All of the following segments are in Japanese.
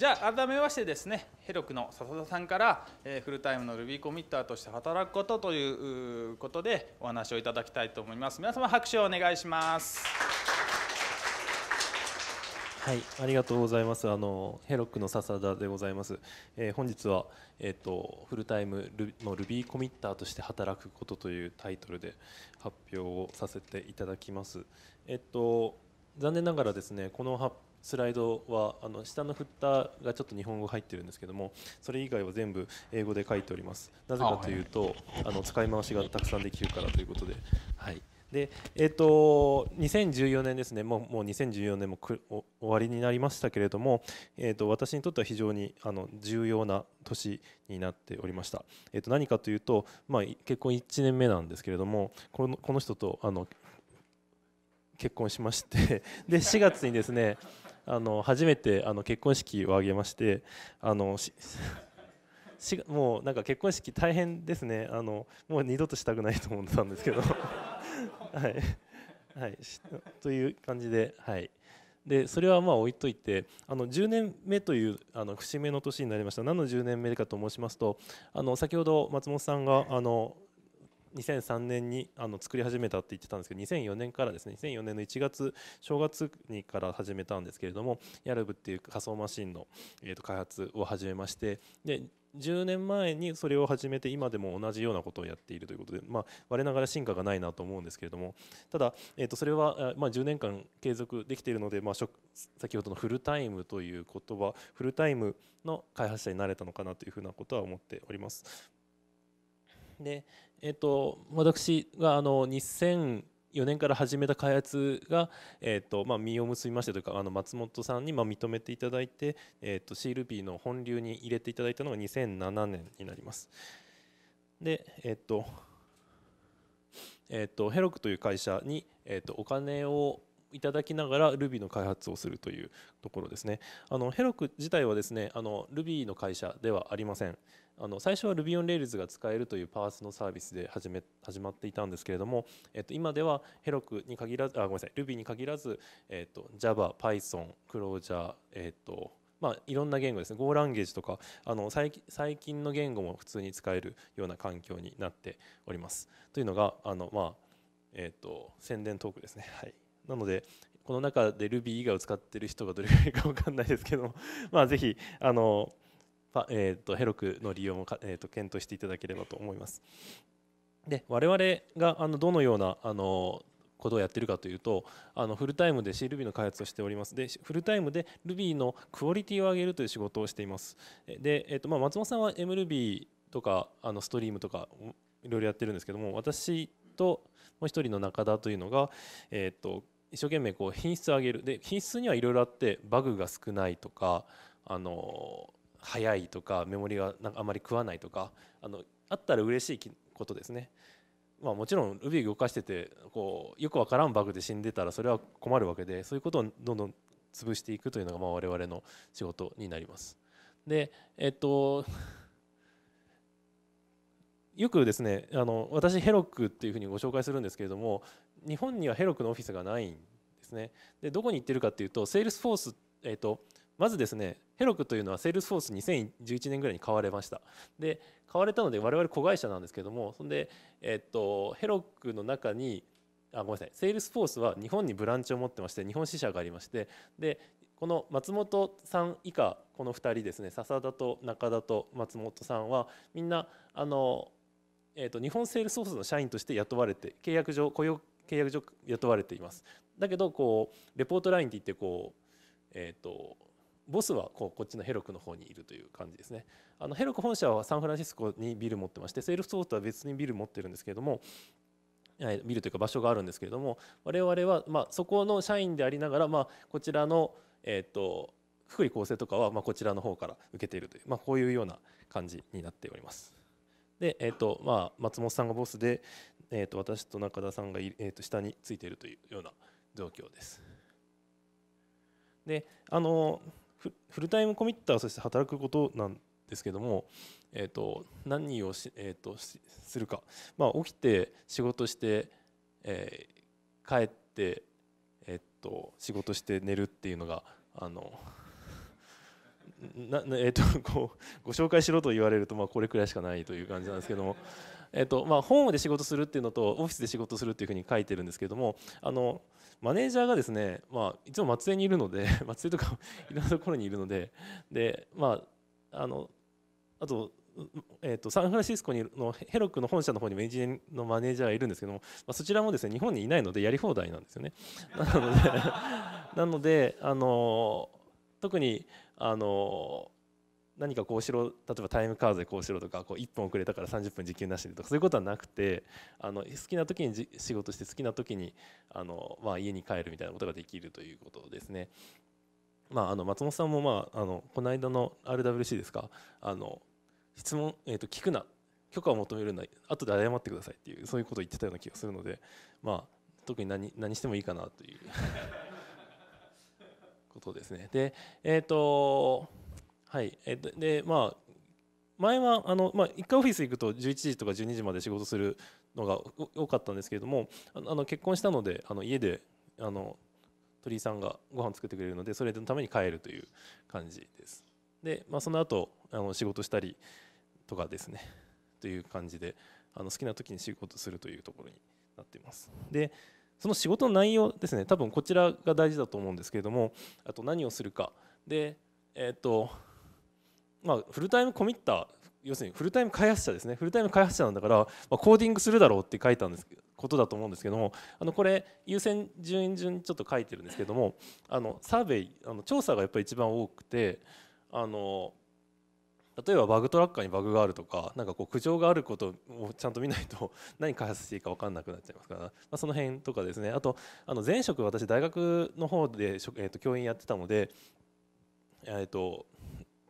じゃあ改めましてですねヘロクの笹田さんから、えー、フルタイムのルビーコミッターとして働くことということでお話をいただきたいと思います皆様拍手をお願いしますはいありがとうございますあのヘロクの笹田でございます、えー、本日はえっ、ー、とフルタイムルのルビーコミッターとして働くことというタイトルで発表をさせていただきますえっ、と残念ながらですねこの発スライドはあの下のフッターがちょっと日本語入ってるんですけどもそれ以外は全部英語で書いておりますなぜかというとあの使い回しがたくさんできるからということではいでえーと、2014年ですねもうもう2014年もく終わりになりましたけれども、えーと、私にとっては非常にあの重要な年になっておりました、えーと、何かというと、まあ、結婚1年目なんですけれどもこのこの人とあの結婚しましてで4月にですねあの初めてあの結婚式を挙げましてあの もうなんか結婚式大変ですねあのもう二度としたくないと思ってたんですけど はい、はい、という感じで,、はい、でそれはまあ置いといてあの10年目というあの節目の年になりました何の10年目かと申しますとあの先ほど松本さんがあの2003年にあの作り始めたって言ってたんですけど2004年からですね2004年の1月正月にから始めたんですけれどもヤルブっていう仮想マシンの、えー、と開発を始めましてで10年前にそれを始めて今でも同じようなことをやっているということで、まあ、我ながら進化がないなと思うんですけれどもただ、えー、とそれは、まあ、10年間継続できているので、まあ、先ほどのフルタイムという言葉フルタイムの開発者になれたのかなというふうなことは思っております。でえっと、私があの2004年から始めた開発が、えっとまあ、実を結びましてというかあの松本さんにまあ認めていただいて、えっと、シールビーの本流に入れていただいたのが2007年になります。で、えっとえっと、ヘロクという会社に、えっと、お金をいただきながら Ruby の開発をするというところですね。あのヘロク自体はですねあの Ruby の会社ではありません。あの最初は Ruby on Rails が使えるというパースのサービスで始め始まっていたんですけれども、えっと、今ではヘロクに限らずあごめんなさい Ruby に限らず、えっと、Java、Python、Clojure、えっとまあ、いろんな言語ですね Go ランゲージとかあの最近の言語も普通に使えるような環境になっております。というのがあの、まあえっと宣伝トークですね。はい、なのでこの中で Ruby 以外を使ってる人がどれくらいか分かんないですけども、まあ、ぜひあのえーと、ヘロクの利用もえーと、検討していただければと思います。で我々があのどのようなあのことをやっているかというとあのフルタイムで CRuby の開発をしておりますでフルタイムで Ruby のクオリティを上げるという仕事をしていますで、えーとまあ、松本さんは MRuby とかあのストリームとかいろいろやってるんですけども私ともう一人の中田というのが、えーと、と一生懸命こう品質を上げるで品質にはいろいろあってバグが少ないとかあのー早いとかメモリがなんかあまり食わないとかあのあったら嬉しいことですね。まあ、もちろん Ruby 動かしててこうよくわからんバグで死んでたらそれは困るわけでそういうことをどんどん潰していくというのがまあ我々の仕事になります。でえっと よくですねあの私ヘロクっていうふうにご紹介するんですけれども日本にはヘロクのオフィスがないんですね。でどこに行ってるかっていうとセールスフォースえっとまずですね、ヘロクというのはセールスフォース2011年ぐらいに買われました。で、買われたので我々子会社なんですけども、そんで、えっと、ヘロクの中に、あ、ごめんなさい、セールスフォースは日本にブランチを持ってまして、日本支社がありまして、で、この松本さん以下、この2人ですね、笹田と中田と松本さんは、みんな、あの、えっと、日本セールスフォースの社員として雇われて、契約上、雇用契約上雇われています。だけど、こう、レポートラインっていって、こう、えっと、ボスはこうこっちのヘロクの方にいるという感じですねあのヘロク本社はサンフランシスコにビル持ってましてセールスフォースは別にビル持ってるんですけれどもビルというか場所があるんですけれども我々はまそこの社員でありながらまこちらのえっと福利厚生とかはまこちらの方から受けているというまこういうような感じになっております。でえっとまあ松本さんがボスでえっと私と中田さんがえっと下についているというような状況です。であのフルタイムコミッターとして働くことなんですけども、えーと、何をし、えーと、するか、まあ、起きて仕事して、えー、帰って、えーと、と仕事して寝るっていうのがあのなえー、とこうご紹介しろと言われると、まあ、これくらいしかないという感じなんですけどもえっとまあ、ホームで仕事するっていうのとオフィスで仕事するっていうふうに書いてるんですけどもあのマネージャーがですね、まあ、いつも松江にいるので 松江とかいろんなところにいるのでで、まあ、あのあとえーと、サンフランシスコにのヘロクの本社の方にもエンジニアのマネージャーがいるんですけども、まあ、そちらもですね日本にいないのでやり放題なんですよね。なのでなのであの特にあの何かこうしろ例えばタイムカードでこうしろとかこう1分遅れたから30分時給なしでとかそういうことはなくてあの好きな時に仕事して好きな時にあの、まあ、家に帰るみたいなことができるということですね。まあ、あの松本さんも、まあ、あのこの間の RWC ですかあの質問、えー、と聞くな許可を求めるな後で謝ってくださいっていうそういうことを言ってたような気がするので、まあ、特に何何してもいいかなという ことですね。でえっ、ー、とはい、えでまあ前はあの、まあ、1回オフィス行くと11時とか12時まで仕事するのが多かったんですけれどもあの結婚したのであの家であの鳥居さんがご飯作ってくれるのでそれのために帰るという感じです。で、まあ、その後あの仕事したりとかですねという感じであの好きな時に仕事するというところになっています。でその仕事の内容ですね多分こちらが大事だと思うんですけれどもあと何をするかでえっ、とまあ、フルタイムコミッター要するにフルタイム開発者ですねフルタイム開発者なんだから、まあ、コーディングするだろうって書いたんですことだと思うんですけどもあのこれ優先順位順にちょっと書いてるんですけどもあのサーベイあの調査がやっぱり一番多くてあの例えばバグトラッカーにバグがあるとかなんかこう苦情があることをちゃんと見ないと 何開発していいか分かんなくなっちゃいますから、まあ、その辺とかですねあとあの前職私大学の方で、えー、と教員やってたので、えー、と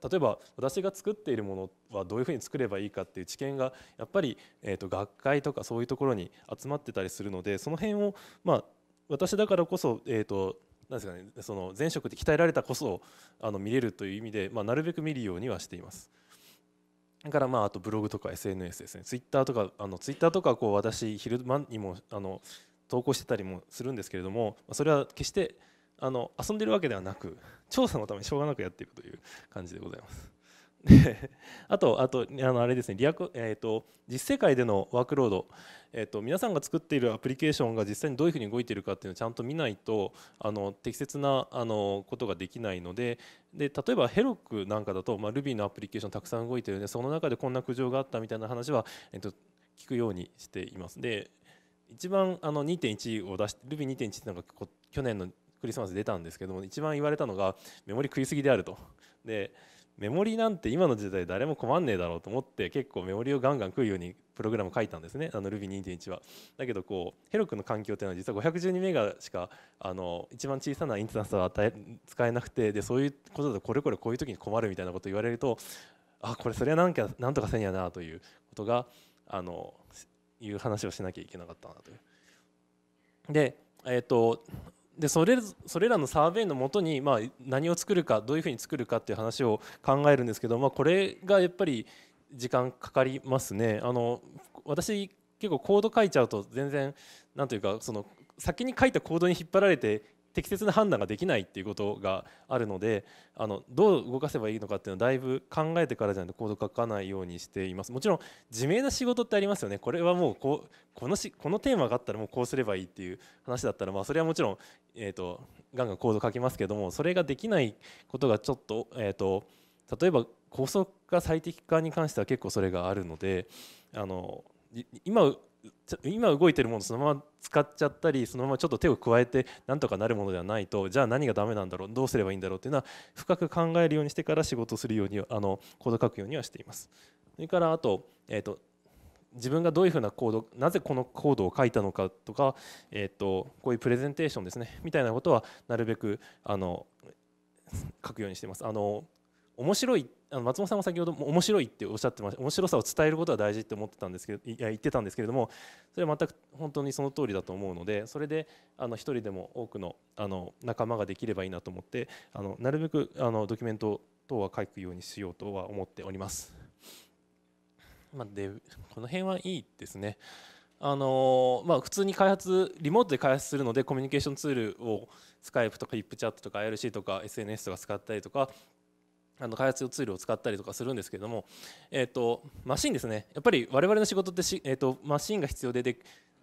例えば私が作っているものはどういうふうに作ればいいかっていう知見がやっぱり、えー、と学会とかそういうところに集まってたりするのでその辺を、まあ、私だからこそ、えーと、とですかね、その前職で鍛えられたこそあの見れるという意味で、まあ、なるべく見るようにはしています。だからまああとブログとか SNS ですね、ツイッターとかあのツイッターとかこう私昼間にもあの投稿してたりもするんですけれども、それは決してあの遊んでるわけではなく調査のためにしょうがなくやっているという感じでございます。であとあとあのあれですねリアク、えーと、実世界でのワークロード、えーと、皆さんが作っているアプリケーションが実際にどういうふうに動いているかっていうのをちゃんと見ないとあの適切なあのことができないのでで例えばヘロクなんかだと、まあ、Ruby のアプリケーションたくさん動いてるのでその中でこんな苦情があったみたいな話は、えーと、聞くようにしています。で一番あの2.1を出して Ruby2.1 なんか去年のクリスマス出たんですけども一番言われたのがメモリ食いすぎであると。でメモリなんて今の時代誰も困んねえだろうと思って結構メモリをガンガン食うようにプログラム書いたんですねあの Ruby2.1 は。だけどこうヘロクの環境っていうのは実は512メガしかあの一番小さなインスタンスは使えなくてでそういうことだとこれこれこういう時に困るみたいなこと言われるとあこれそれはなんかなんとかせんやなということがあのいう話をしなきゃいけなかったなという。でえっ、ー、とでそれそれらのサーベイのもとに、まあ、何を作るかどういうふうに作るかっていう話を考えるんですけど、まあ、これがやっぱり時間かかりますね。あの私結構コード書いちゃうと全然何というかその先に書いたコードに引っ張られて適切な判断ができないっていうことがあるのであのどう動かせばいいのかっていうのはだいぶ考えてからじゃないとコード書かないようにしていますもちろん自明な仕事ってありますよねこれはもうこうこのしこのテーマがあったらもうこうすればいいっていう話だったらまあそれはもちろんえーと、ガンガンコード書きますけどもそれができないことがちょっと,、えーと、例えば高速化最適化に関しては結構それがあるのであの今今動いてるものそのまま使っちゃったりそのままちょっと手を加えてなんとかなるものではないとじゃあ何がダメなんだろうどうすればいいんだろうっていうのは深く考えるようにしてから仕事するようにあのコード書くようにはしています。それからあと,、えーと自分がどういうふうなコードなぜこのコードを書いたのかとか、えーと、こういうプレゼンテーションですねみたいなことはなるべくあの書くようにしてます。あの面白いあの松本さんも先ほども面白いっておっしゃってました面白さを伝えることは大事って思ってたんですけどいや言ってたんですけれどもそれは全く本当にその通りだと思うのでそれであの一人でも多くのあの仲間ができればいいなと思ってあのなるべくあのドキュメント等は書くようにしようとは思っております。まあ、でこの辺はいいですね。あのまあ、普通に開発リモートで開発するのでコミュニケーションツールを Skype とか HipChat とか IRC とか SNS とか使ったりとかあの開発用ツールを使ったりとかするんですけども、えーと、マシンですねやっぱり我々の仕事ってえーと、とマシンが必要でで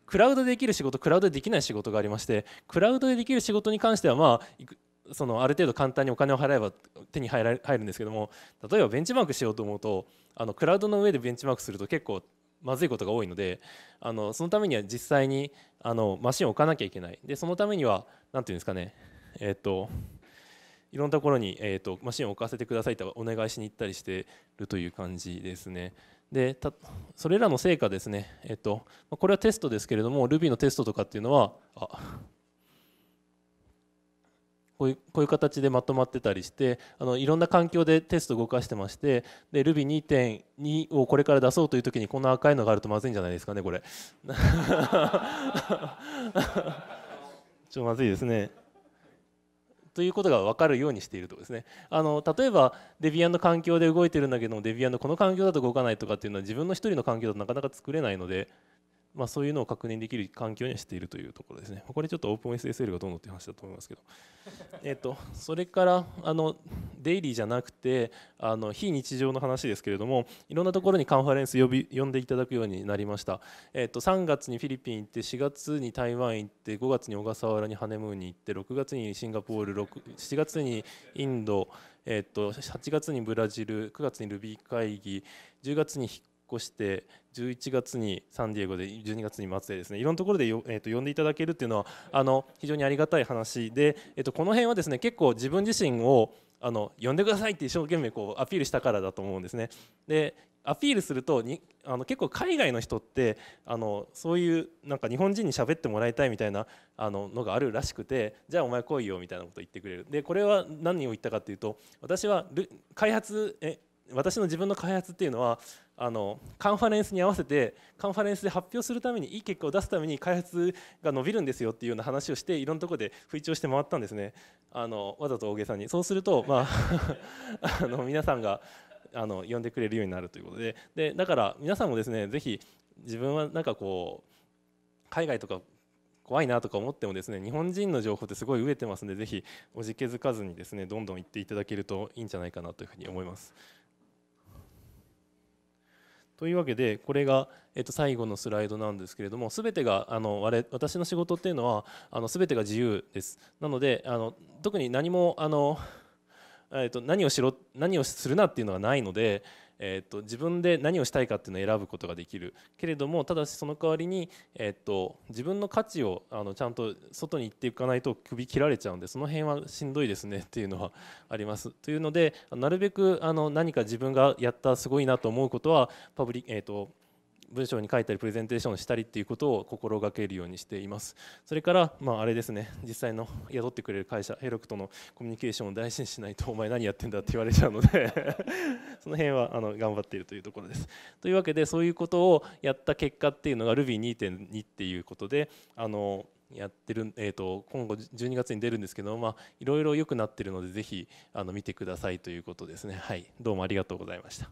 クラウドでできる仕事クラウドでできない仕事がありましてクラウドでできる仕事に関してはまあそのある程度簡単にお金を払えば手に入ら入るんですけども例えばベンチマークしようと思うとあのクラウドの上でベンチマークすると結構まずいことが多いのであのそのためには実際にあのマシンを置かなきゃいけないでそのためには何て言うんですかねえっ、といろんなところに、えーと、マシンを置かせてくださいとお願いしに行ったりしてるという感じですね。でそれらの成果ですね、えっ、ー、と、これはテストですけれども Ruby のテストとかっていうのはあこういうこういう形でまとまってたりしてあのいろんな環境でテスト動かしてましてで Ruby2.2 をこれから出そうという時にこの赤いのがあるとまずいんじゃないですかねこれ ちょまずいですねということが分かるようにしているとですねあの例えばデビアンの環境で動いてるんだけどもデビアンのこの環境だと動かないとかっていうのは自分の一人の環境だとなかなか作れないのでまあ、そういうのを確認できる環境にはしているというところですね。これちょっとオープン s s l がどうのって話だと思いますけど、えっと、それからあのデイリーじゃなくてあの非日常の話ですけれどもいろんなところにカンファレンス呼び呼んでいただくようになりました、えっと、3月にフィリピン行って4月に台湾行って5月に小笠原にハネムーンに行って6月にシンガポール7月にインド、えっと、と8月にブラジル9月にルビー会議10月に引っ越して11月にサンディエゴで12月に松江ですねいろんなところでよ、えー、と呼んでいただけるっていうのはあの非常にありがたい話で、えー、とこの辺はですね結構自分自身をあの呼んでくださいって一生懸命こうアピールしたからだと思うんですね。でアピールするとにあの結構海外の人ってあのそういうなんか日本人に喋ってもらいたいみたいなあののがあるらしくてじゃあお前来いよみたいなこと言ってくれるでこれは何を言ったかっていうと私は開発え私の自分の開発っていうのはあのカンファレンスに合わせてカンファレンスで発表するためにいい結果を出すために開発が伸びるんですよっていうような話をしていろんなところで吹聴して回ったんですねあのわざと大げさにそうすると、まあ、あの皆さんがあの呼んでくれるようになるということででだから皆さんもですねぜひ自分はなんかこう海外とか怖いなとか思ってもですね日本人の情報ってすごい飢えてますんでぜひおじけづかずにですねどんどん行っていただけるといいんじゃないかなというふうに思います。というわけでこれが、えっと、最後のスライドなんですけれども全てがあの我私の仕事っていうのはあの全てが自由ですなのであの特に何もあの、えっと、何をしろ何をするなっていうのがないのでえーと、自分で何をしたいかっていうのを選ぶことができるけれどもただしその代わりに、えーと、自分の価値をあのちゃんと外に行っていかないと首切られちゃうんでその辺はしんどいですねっていうのはあります。というのでなるべくあの何か自分がやったすごいなと思うことはパブリ、えーと文章に書いたりプレゼンテーションしたりっていうことを心がけるようにしていますそれからまああれですね実際の雇ってくれる会社ヘロクとのコミュニケーションを大事にしないとお前何やってんだって言われちゃうので その辺はあの頑張っているというところですというわけでそういうことをやった結果っていうのが Ruby2.2 っていうことであのやってる、えーと、今後12月に出るんですけど、まあ、いろいろ良くなってるのでぜひあの見てくださいということですね。はい、どうもありがとうございました。